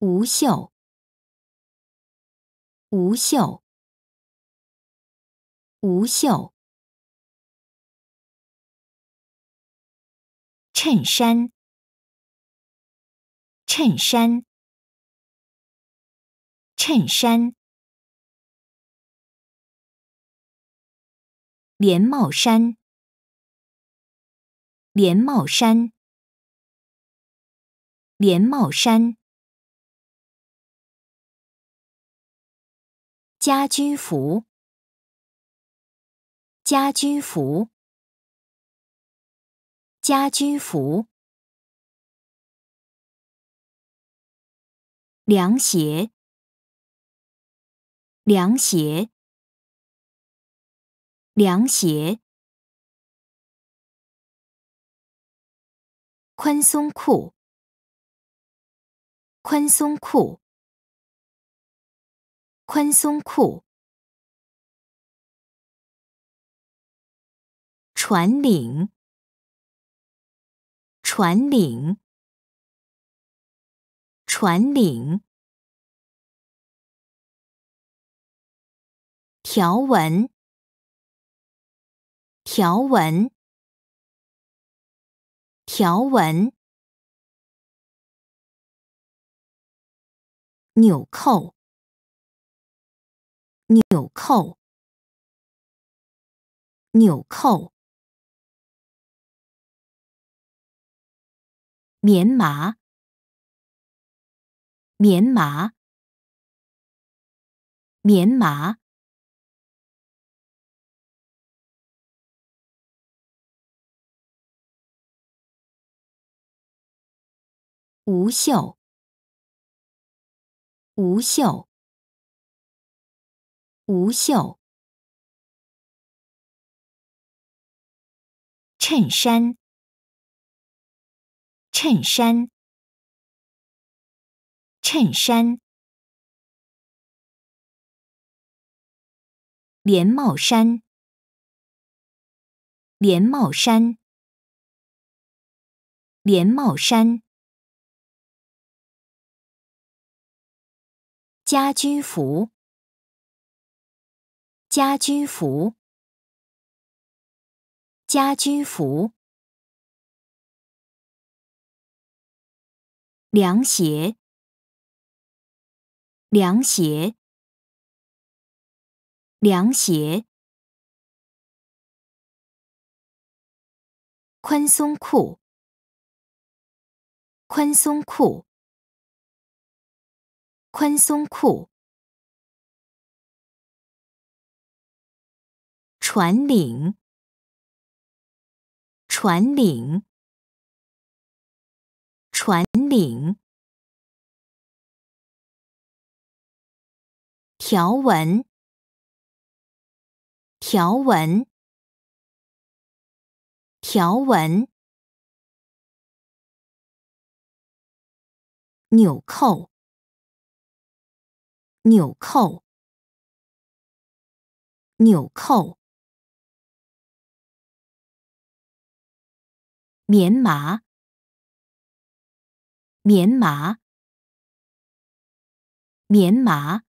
无袖，无袖，无袖衬衫，衬衫，衬衫，连帽衫，连帽衫，连帽衫。家居服，家居服，家居服，凉鞋，凉鞋，凉鞋，宽松裤，宽松裤。宽松裤，船领，船领，船领，条纹，条纹，条纹，纽扣。纽扣，纽扣，棉麻，棉麻，棉麻，无袖，无袖。无袖衬衫，衬衫，衬衫，连帽衫，连帽衫，连帽衫，家居服。家居服，家居服，凉鞋，凉鞋，凉鞋，宽松裤，宽松裤，宽松裤。船领，船领，船领，条纹，条纹，条纹，纽扣，纽扣，纽扣。棉麻，棉麻，棉麻。